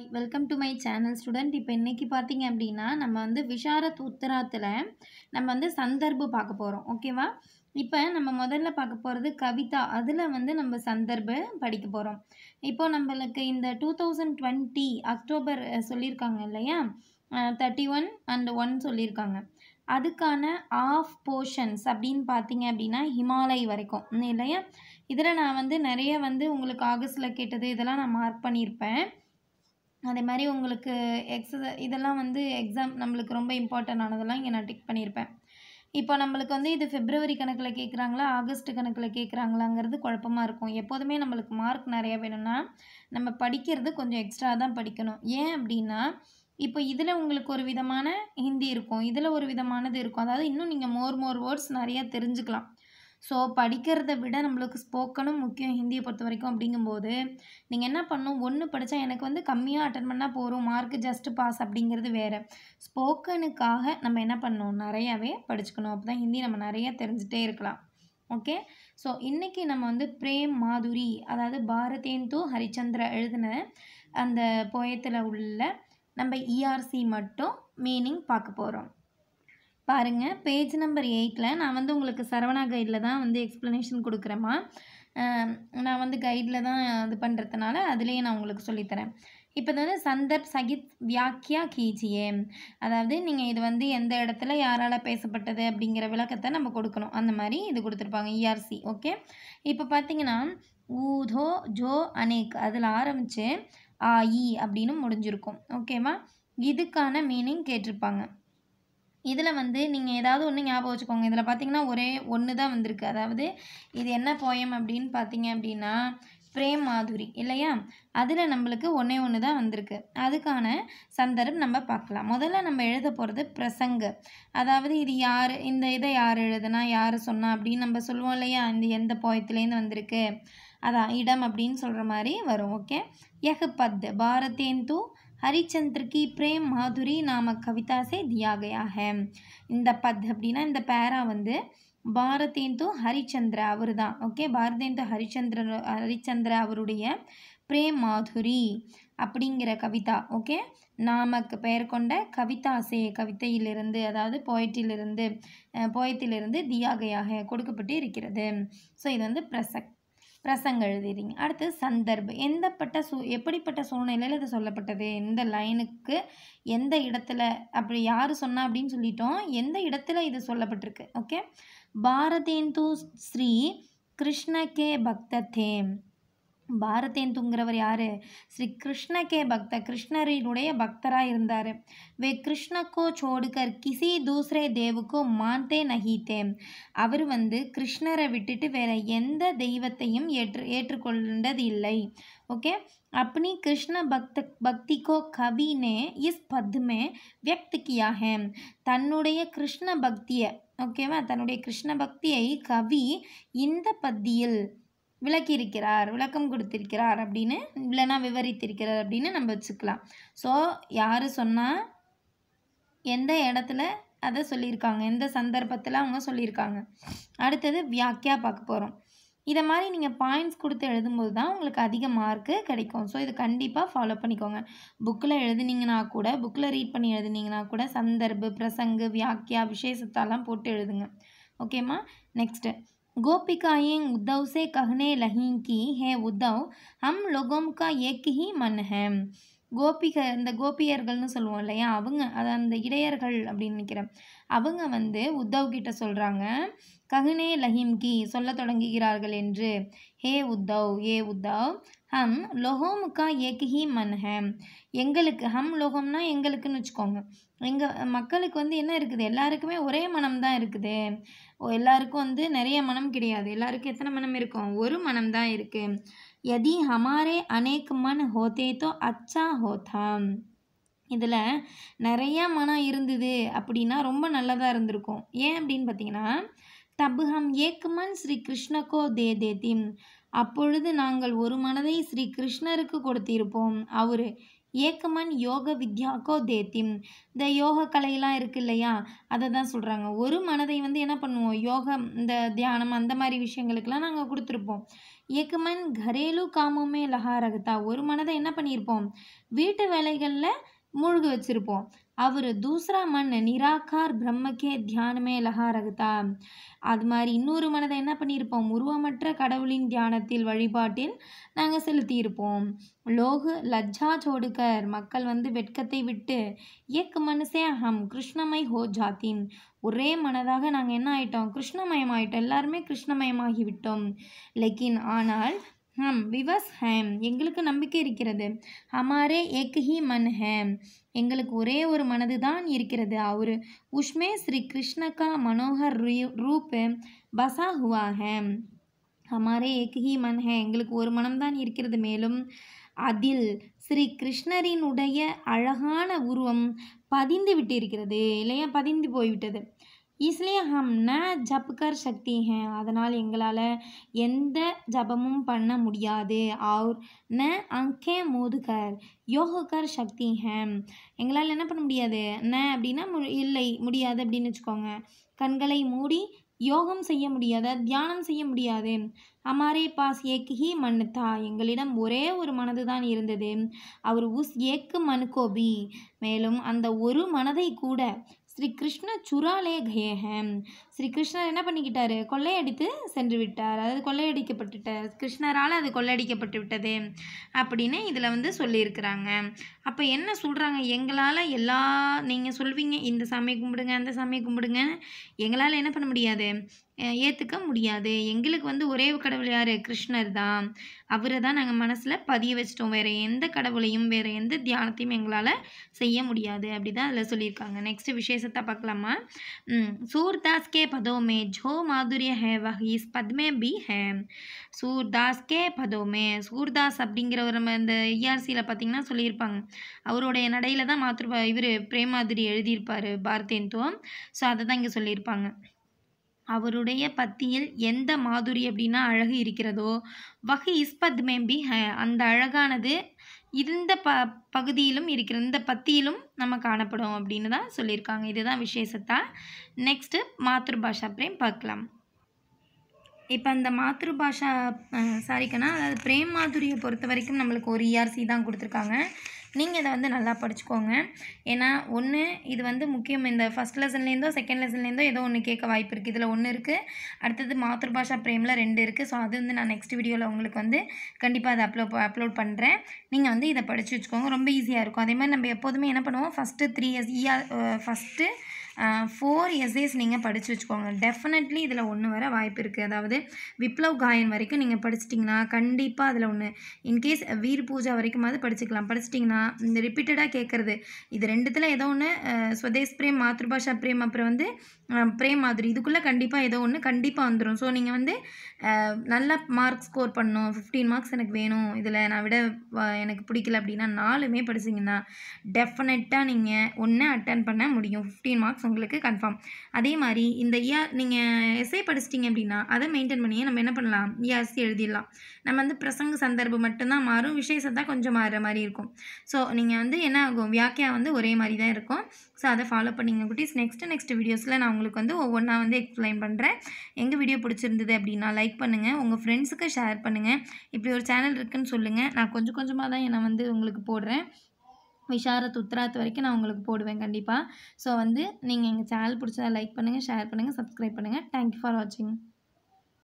hi welcome to my channel student இப்போ இன்றைக்கி பார்த்தீங்க அப்படின்னா நம்ம வந்து விஷாரத் உத்தராத்தில் நம்ம வந்து சந்தர்ப்பு பார்க்க போகிறோம் ஓகேவா இப்போ நம்ம முதல்ல பார்க்க போகிறது கவிதா அதில் வந்து நம்ம சந்தர்ப்பு படிக்க போகிறோம் இப்போ நம்மளுக்கு இந்த டூ தௌசண்ட் டுவெண்ட்டி அக்டோபர் சொல்லியிருக்காங்க இல்லையா தேர்ட்டி ஒன் அண்ட் ஒன் சொல்லியிருக்காங்க அதுக்கான ஆஃப் போர்ஷன்ஸ் அப்படின்னு பார்த்தீங்க அப்படின்னா ஹிமாலய் வரைக்கும் இல்லையா இதில் நான் வந்து நிறைய வந்து உங்களுக்கு ஆகஸ்ட்டில் கேட்டது இதெல்லாம் நான் மார்க் பண்ணியிருப்பேன் அதே மாதிரி உங்களுக்கு எக்ஸசை இதெல்லாம் வந்து எக்ஸாம் நம்மளுக்கு ரொம்ப இம்பார்ட்டன் ஆனதெல்லாம் இங்கே நான் டிக் பண்ணியிருப்பேன் இப்போ நம்மளுக்கு வந்து இது ஃபிப்ரவரி கணக்கில் கேட்குறாங்களா ஆகஸ்ட் கணக்கில் கேட்குறாங்களாங்கிறது குழப்பமாக இருக்கும் எப்போதுமே நம்மளுக்கு மார்க் நிறையா வேணும்னா நம்ம படிக்கிறது கொஞ்சம் எக்ஸ்ட்ரா தான் படிக்கணும் ஏன் அப்படின்னா இப்போ இதில் உங்களுக்கு ஒரு விதமான ஹிந்தி இருக்கும் இதில் ஒரு விதமானது இருக்கும் அதாவது இன்னும் நீங்கள் மோர் மோர் வேர்ட்ஸ் நிறையா தெரிஞ்சுக்கலாம் ஸோ படிக்கிறத விட நம்மளுக்கு ஸ்போக்கனும் முக்கியம் ஹிந்தியை பொறுத்த வரைக்கும் அப்படிங்கும்போது நீங்கள் என்ன பண்ணணும் ஒன்று படித்தா எனக்கு வந்து கம்மியாக அட்டன் பண்ணால் போகிறோம் மார்க் ஜஸ்ட் பாஸ் அப்படிங்கிறது வேறு ஸ்போக்கனுக்காக நம்ம என்ன பண்ணோம் நிறையாவே படிச்சுக்கணும் அப்போ தான் ஹிந்தி நம்ம நிறையா தெரிஞ்சுட்டே இருக்கலாம் ஓகே ஸோ இன்றைக்கி நம்ம வந்து பிரேம் மாதுரி அதாவது பாரதேந்து ஹரிச்சந்திர எழுதின அந்த போயத்தில் உள்ள நம்ம இஆர்சி e மட்டும் மீனிங் பார்க்க போகிறோம் பாருங்கள் பேஜ் நம்பர் எயிட்டில் நான் வந்து உங்களுக்கு சரவணா கைடில் தான் வந்து எக்ஸ்ப்ளனேஷன் கொடுக்குறேம்மா நான் வந்து கைடில் தான் இது பண்ணுறதுனால அதுலேயே நான் உங்களுக்கு சொல்லித்தரேன் இப்போ இது வந்து சந்தர்ப் சகித் வியாக்கியா கீஜியே அதாவது நீங்கள் இது வந்து எந்த இடத்துல யாரால் பேசப்பட்டது அப்படிங்கிற விளக்கத்தை நம்ம கொடுக்கணும் அந்த மாதிரி இது கொடுத்துருப்பாங்க இஆர்சி e ஓகே இப்போ பார்த்தீங்கன்னா ஊதோ ஜோ அனேக் அதில் ஆரம்பித்து ஆ இ அப்படின்னு முடிஞ்சிருக்கும் ஓகேவா இதுக்கான மீனிங் கேட்டிருப்பாங்க இதில் வந்து நீங்கள் ஏதாவது ஒன்று ஞாபகம் வச்சுக்கோங்க இதில் பார்த்தீங்கன்னா ஒரே ஒன்று தான் வந்திருக்கு அதாவது இது என்ன போயம் அப்படின்னு பார்த்தீங்க அப்படின்னா பிரேம் மாதுரி இல்லையா அதில் நம்மளுக்கு ஒன்றே ஒன்று தான் வந்திருக்கு அதுக்கான சந்தர்ப்பம் நம்ம பார்க்கலாம் முதல்ல நம்ம எழுத போகிறது பிரசங்கு அதாவது இது யார் இந்த இதை யார் எழுதுனா யார் சொன்னால் அப்படின்னு நம்ம சொல்லுவோம் இல்லையா இந்த எந்த போயத்துலேருந்து வந்திருக்கு அதான் இடம் அப்படின்னு சொல்கிற மாதிரி வரும் ஓகே எஹ் பத் பாரதேந்து ஹரிச்சந்திர கி பிரேம் மாதுரி நாம कविता से இந்த பத் அப்படின்னா இந்த பேரா வந்து பாரதேன் டு ஹரிச்சந்திர அவர் தான் ஓகே பாரதேன் டு ஹரிச்சந்திர ஹரிச்சந்திர அவருடைய பிரேம் மாதுரி அப்படிங்கிற கவிதா ஓகே நாமக்கு பெயர் கொண்ட கவிதாசே கவிதையிலிருந்து அதாவது போயிட்டிலிருந்து போயத்திலிருந்து தியாகையாக கொடுக்கப்பட்டு இருக்கிறது ஸோ இது வந்து பிரசக்தி பிரசங்கம் எழுதிடுறீங்க அடுத்து சந்தர்ப்பு எந்தப்பட்ட சூ எப்படிப்பட்ட சூழ்நிலையில் இது சொல்லப்பட்டது எந்த லைனுக்கு எந்த இடத்துல அப்படி யார் சொன்னா அப்படின்னு சொல்லிட்டோம் எந்த இடத்துல இது சொல்லப்பட்டிருக்கு ஓகே பாரதேந்து ஸ்ரீ கிருஷ்ண கே பக்த தேம் பாரதேன் துங்கிறவர் யார் ஸ்ரீ கிருஷ்ண கே பக்த கிருஷ்ணரினுடைய பக்தராக இருந்தார் வே கிருஷ்ணக்கோ சோடுகர் கிசி தூசரே தேவுக்கோ மாந்தே நகித்தே அவர் வந்து கிருஷ்ணரை விட்டுட்டு வேற எந்த தெய்வத்தையும் ஏற்று ஏற்றுக்கொண்டது இல்லை ஓகே அப்படி கிருஷ்ண பக்த பக்திக்கோ கவினே இஸ் பத்மே इस தன்னுடைய கிருஷ்ண பக்தியை ஓகேவா தன்னுடைய கிருஷ்ண பக்தியை கவி இந்த பத்தியில் விளக்கியிருக்கிறார் விளக்கம் கொடுத்திருக்கிறார் அப்படின்னு இல்லைனா விவரித்திருக்கிறார் அப்படின்னு நம்ம வச்சுக்கலாம் ஸோ யார் சொன்னால் எந்த இடத்துல அதை சொல்லியிருக்காங்க எந்த சந்தர்ப்பத்தில் அவங்க சொல்லியிருக்காங்க அடுத்தது வியாக்கியா பார்க்க போகிறோம் இதை மாதிரி நீங்கள் பாயிண்ட்ஸ் கொடுத்து எழுதும்போது தான் உங்களுக்கு அதிக மார்க்கு கிடைக்கும் ஸோ இதை கண்டிப்பாக ஃபாலோ பண்ணிக்கோங்க புக்கில் எழுதுனீங்கன்னா கூட புக்கில் ரீட் பண்ணி எழுதுனீங்கன்னா கூட சந்தர்ப்பு பிரசங்கு வியாக்கியா விசேஷத்தாலாம் போட்டு எழுதுங்க ஓகேம்மா நெக்ஸ்ட்டு गोपिकाएं उद्धव से कहने लगीं कि हे उद्धव हम लोगों का एक ही मन है கோபிக இந்த கோபியர்கள்னு சொல்லுவோம் இல்லையா அவங்க அதை அந்த இடையர்கள் அப்படின்னு நினைக்கிறேன் அவங்க வந்து உத்தவ் கிட்ட சொல்கிறாங்க லஹிம் லஹிம்கி சொல்ல தொடங்குகிறார்கள் என்று ஹே உத்தவ் ஏ உத்தவ் ஹம் லொஹோம் கா ஏக்ஹி மன் ஹம் எங்களுக்கு ஹம் லொஹோம்னா எங்களுக்குன்னு வச்சுக்கோங்க எங்கள் மக்களுக்கு வந்து என்ன இருக்குது எல்லாருக்குமே ஒரே மனம் தான் இருக்குது எல்லாருக்கும் வந்து நிறைய மனம் கிடையாது எல்லாருக்கும் எத்தனை மனம் இருக்கும் ஒரு மனம் தான் இருக்குது எதி ஹமாரே அநேக் மன் ஹோதே தோ அச்சா ஹோதாம் இதில் நிறையா மனம் இருந்தது அப்படின்னா ரொம்ப நல்லதாக இருந்திருக்கும் ஏன் அப்படின்னு பார்த்தீங்கன்னா தப் ஹம் ஸ்ரீ கிருஷ்ணகோ தே தேதிம் அப்பொழுது நாங்கள் ஒரு மனதை ஸ்ரீ கிருஷ்ணருக்கு கொடுத்திருப்போம் அவரு ஏக்கமன் யோக வித்யாக்கோ தேத்திம் இந்த யோக கலையெல்லாம் இருக்கு இல்லையா அதை தான் சொல்கிறாங்க ஒரு மனதை வந்து என்ன பண்ணுவோம் யோகம் இந்த தியானம் அந்த மாதிரி விஷயங்களுக்கெல்லாம் நாங்கள் கொடுத்துருப்போம் ஏக்கமன் கரேலு காமுமே லஹா ரகத்தா ஒரு மனதை என்ன பண்ணியிருப்போம் வீட்டு வேலைகளில் மூழ்க வச்சுருப்போம் அவர் தூசரா மண் நிராகார் பிரம்மக்கே தியானமே லகா ரகுதா அது மாதிரி இன்னொரு மனதை என்ன பண்ணியிருப்போம் உருவமற்ற கடவுளின் தியானத்தில் வழிபாட்டில் நாங்கள் செலுத்தியிருப்போம் லோகு லஜ்ஜா சோடுகர் மக்கள் வந்து வெட்கத்தை விட்டு ஏக் மனுஷே அகம் கிருஷ்ணமை ஹோ ஜாத்தின் ஒரே மனதாக நாங்கள் என்ன ஆயிட்டோம் கிருஷ்ணமயமாயிட்டோம் எல்லாருமே கிருஷ்ணமயமாகிவிட்டோம் லெக்கின் ஆனால் ஹம் விவஸ் ஹேம் எங்களுக்கு நம்பிக்கை இருக்கிறது ஹமாரே எக் ஹி மன் ஹேம் எங்களுக்கு ஒரே ஒரு மனது தான் இருக்கிறது அவரு உஷ்மே ஸ்ரீ கிருஷ்ணகா மனோகர் ரூப் பசா ஹுவா ஹேம் ஹமாரே எக் ஹி மன் ஹே எங்களுக்கு ஒரு மனம்தான் இருக்கிறது மேலும் அதில் ஸ்ரீ கிருஷ்ணரினுடைய அழகான உருவம் பதிந்து விட்டு இருக்கிறது இல்லையா பதிந்து போய்விட்டது இஸ்லியே ஹம் न ஜப்கர் சக்தி ஹேன் அதனால் எங்களால் எந்த ஜபமும் பண்ண முடியாது ஆர் ந அங்கே மோதுகர் யோகக்கர் சக்தி कर எங்களால் என்ன பண்ண முடியாது ந அப்படின்னா இல்லை முடியாது அப்படின்னு வச்சுக்கோங்க கண்களை மூடி யோகம் செய்ய முடியாத தியானம் செய்ய முடியாது அமாரே பாஸ் ஏக் ஹி மன்னுத்தா எங்களிடம் ஒரே ஒரு மனது தான் இருந்தது அவர் உஸ் ஏக்கு மனுக்கோபி மேலும் அந்த ஒரு மனதை கூட श्री कृष्ण चुरा ले गए हैं ஸ்ரீ கிருஷ்ணர் என்ன பண்ணிக்கிட்டாரு கொள்ளையடித்து சென்று விட்டார் அதாவது கொள்ளையடிக்கப்பட்டுட்ட கிருஷ்ணரால் அது கொள்ளையடிக்கப்பட்டு விட்டது அப்படின்னு இதில் வந்து சொல்லியிருக்கிறாங்க அப்போ என்ன சொல்கிறாங்க எங்களால் எல்லா நீங்கள் சொல்வீங்க இந்த சாமியை கும்பிடுங்க அந்த சாமியை கும்பிடுங்க எங்களால் என்ன பண்ண முடியாது ஏற்றுக்க முடியாது எங்களுக்கு வந்து ஒரே கடவுள் யார் கிருஷ்ணர் தான் அவரை தான் நாங்கள் மனசில் பதிய வச்சிட்டோம் வேறு எந்த கடவுளையும் வேறு எந்த தியானத்தையும் எங்களால் செய்ய முடியாது அப்படி தான் அதில் சொல்லியிருக்காங்க நெக்ஸ்ட் விசேஷத்தை பார்க்கலாமா சூர்தாஸ்கே पदों में जो माधुर्य है वह इस पद में भी है சூர்தாஸ் கே பதோமே சூர்தாஸ் அப்படிங்கிற ஒரு நம்ம இந்த இஆர்சியில் e பார்த்தீங்கன்னா சொல்லியிருப்பாங்க அவருடைய நடையில் தான் மாத்ரு இவர் பிரேமாதிரி எழுதியிருப்பார் பாரதேந்துவம் ஸோ அதை தான் இங்கே சொல்லியிருப்பாங்க அவருடைய பத்தியில் எந்த மாதுரி அப்படின்னா அழகு இருக்கிறதோ வகை இஸ்பத் மேம்பி அந்த அழகானது இந்த ப பகுதியிலும் இருக்கிற இந்த பத்தியிலும் நம்ம காணப்படும் அப்படின்னு தான் சொல்லியிருக்காங்க இதுதான் விசேஷத்தா நெக்ஸ்ட்டு மாத்ருபாஷா பிரேம் பார்க்கலாம் இப்போ அந்த மாத்ருபாஷா சாரிக்கனா அதாவது பிரேம் மாதுரியை பொறுத்த வரைக்கும் நம்மளுக்கு ஒரு இஆர்சி e தான் கொடுத்துருக்காங்க நீங்கள் இதை வந்து நல்லா படிச்சுக்கோங்க ஏன்னா ஒன்று இது வந்து முக்கியம் இந்த ஃபஸ்ட் லெசன்லேருந்தோ செகண்ட் லெசன்லேருந்தோ ஏதோ ஒன்று கேட்க வாய்ப்பு இருக்குது இதில் ஒன்று இருக்குது அடுத்தது மாதృபாஷா பிரேமில் ரெண்டு இருக்குது ஸோ அது வந்து நான் நெக்ஸ்ட் வீடியோவில் உங்களுக்கு வந்து கண்டிப்பாக அதை அப்லோ அப்லோட் பண்ணுறேன் நீங்கள் வந்து இதை படித்து வச்சுக்கோங்க ரொம்ப ஈஸியாக இருக்கும் அதே மாதிரி நம்ம எப்போதுமே என்ன பண்ணுவோம் first three years year first four எஸ்ஏஸ் நீங்கள் படித்து வச்சுக்கோங்க டெஃபினெட்லி இதில் ஒன்று வர வாய்ப்பு இருக்குது அதாவது விப்ளவ் காயன் வரைக்கும் நீங்கள் படிச்சிட்டிங்கன்னா கண்டிப்பாக அதில் ஒன்று இன்கேஸ் வீர் பூஜா வரைக்குமாவது படிச்சுக்கலாம் படிச்சிட்டிங்கன்னா இந்த ரிப்பீட்டடாக கேட்குறது இது ரெண்டுத்தில் ஏதோ ஒன்று ஸ்வதேஷ் பிரேம் மாத்ருபாஷா பிரேம் அப்புறம் வந்து பிரேம் மாதிரி இதுக்குள்ளே கண்டிப்பாக ஏதோ ஒன்று கண்டிப்பாக வந்துடும் ஸோ நீங்கள் வந்து நல்லா மார்க் ஸ்கோர் பண்ணணும் ஃபிஃப்டீன் மார்க்ஸ் எனக்கு வேணும் இதில் நான் விட எனக்கு பிடிக்கல அப்படின்னா நாலுமே படிச்சிங்கன்னா டெஃபினட்டாக நீங்கள் ஒன்று அட்டன் பண்ண முடியும் ஃபிஃப்டீன் மார்க்ஸ் உங்களுக்கு கன்ஃபார்ம் அதே மாதிரி இந்த இயர் நீங்கள் எஸ்ஐ படிச்சிட்டிங்க அப்படின்னா அதை மெயின்டைன் பண்ணி நம்ம என்ன பண்ணலாம் இயர்ஸ் e எழுதிடலாம் நம்ம வந்து பிரசங்க சந்தர்ப்பம் மட்டும்தான் மாறும் விசேஷத்தான் கொஞ்சம் மாறுற மாதிரி இருக்கும் ஸோ நீங்கள் வந்து என்ன ஆகும் வியாக்கியா வந்து ஒரே மாதிரி தான் இருக்கும் ஸோ அதை ஃபாலோ பண்ணிங்க குட்டீஸ் நெக்ஸ்ட் நெக்ஸ்ட் வீடியோஸில் நான் உங்களுக்கு வந்து ஒவ்வொன்றா வந்து எக்ஸ்பிளைன் பண்ணுறேன் எங்கள் வீடியோ பிடிச்சிருந்தது அப்படின்னா லைக் பண்ணுங்கள் உங்கள் ஃப்ரெண்ட்ஸுக்கு ஷேர் பண்ணுங்கள் இப்படி ஒரு சேனல் இருக்குதுன்னு சொல்லுங்கள் நான் கொஞ்சம் கொஞ்சமாக தான் என்னை வந்து உங்களுக்கு போடுறேன் விஷாரத் உத்ராத் வரைக்கும் நான் உங்களுக்கு போடுவேன் கண்டிப்பாக ஸோ வந்து நீங்கள் எங்கள் சேனல் பிடிச்சதை லைக் பண்ணுங்கள் ஷேர் பண்ணுங்கள் சப்ஸ்கிரைப் பண்ணுங்கள் தேங்க்யூ ஃபார் வாட்சிங்